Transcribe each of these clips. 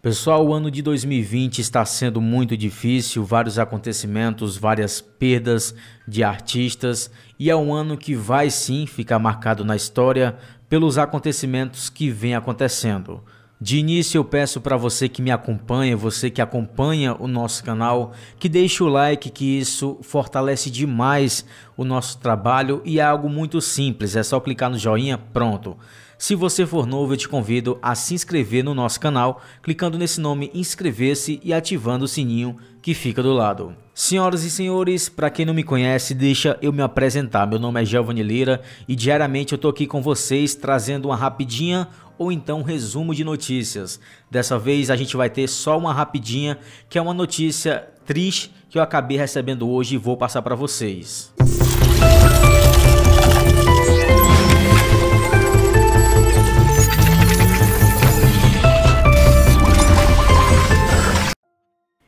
Pessoal, o ano de 2020 está sendo muito difícil, vários acontecimentos, várias perdas de artistas, e é um ano que vai sim ficar marcado na história pelos acontecimentos que vem acontecendo. De início eu peço para você que me acompanha, você que acompanha o nosso canal, que deixe o like, que isso fortalece demais o nosso trabalho e é algo muito simples, é só clicar no joinha, pronto. Se você for novo, eu te convido a se inscrever no nosso canal, clicando nesse nome inscrever-se e ativando o sininho que fica do lado. Senhoras e senhores, para quem não me conhece, deixa eu me apresentar. Meu nome é Giovanni Lira e diariamente eu tô aqui com vocês trazendo uma rapidinha ou então um resumo de notícias. Dessa vez a gente vai ter só uma rapidinha, que é uma notícia triste que eu acabei recebendo hoje e vou passar para vocês. Música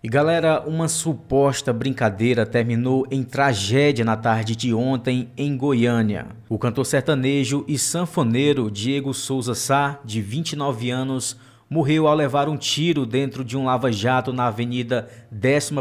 E galera, uma suposta brincadeira terminou em tragédia na tarde de ontem em Goiânia. O cantor sertanejo e sanfoneiro Diego Souza Sá, de 29 anos, morreu ao levar um tiro dentro de um lava-jato na Avenida 11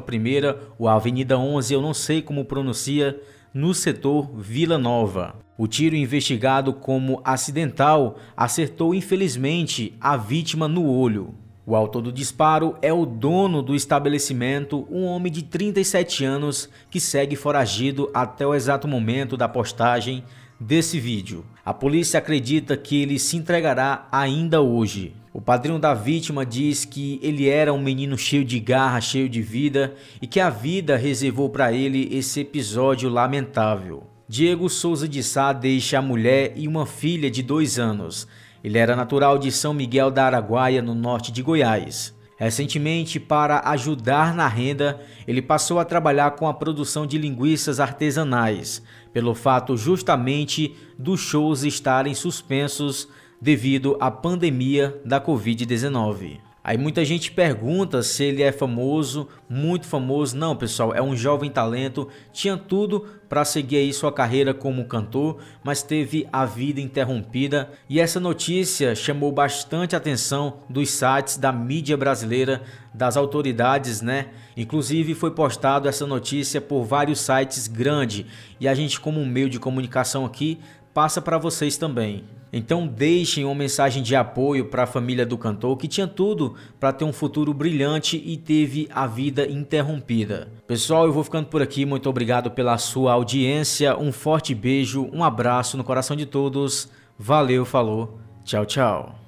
ou Avenida 11, eu não sei como pronuncia, no setor Vila Nova. O tiro investigado como acidental acertou infelizmente a vítima no olho. O autor do disparo é o dono do estabelecimento, um homem de 37 anos que segue foragido até o exato momento da postagem desse vídeo. A polícia acredita que ele se entregará ainda hoje. O padrinho da vítima diz que ele era um menino cheio de garra, cheio de vida e que a vida reservou para ele esse episódio lamentável. Diego Souza de Sá deixa a mulher e uma filha de dois anos. Ele era natural de São Miguel da Araguaia, no norte de Goiás. Recentemente, para ajudar na renda, ele passou a trabalhar com a produção de linguiças artesanais, pelo fato justamente dos shows estarem suspensos devido à pandemia da Covid-19. Aí muita gente pergunta se ele é famoso, muito famoso. Não, pessoal, é um jovem talento, tinha tudo para seguir aí sua carreira como cantor, mas teve a vida interrompida. E essa notícia chamou bastante atenção dos sites da mídia brasileira, das autoridades, né? Inclusive foi postado essa notícia por vários sites grandes. E a gente como meio de comunicação aqui passa para vocês também. Então deixem uma mensagem de apoio para a família do cantor que tinha tudo para ter um futuro brilhante e teve a vida interrompida. Pessoal, eu vou ficando por aqui. Muito obrigado pela sua audiência. Um forte beijo, um abraço no coração de todos. Valeu, falou. Tchau, tchau.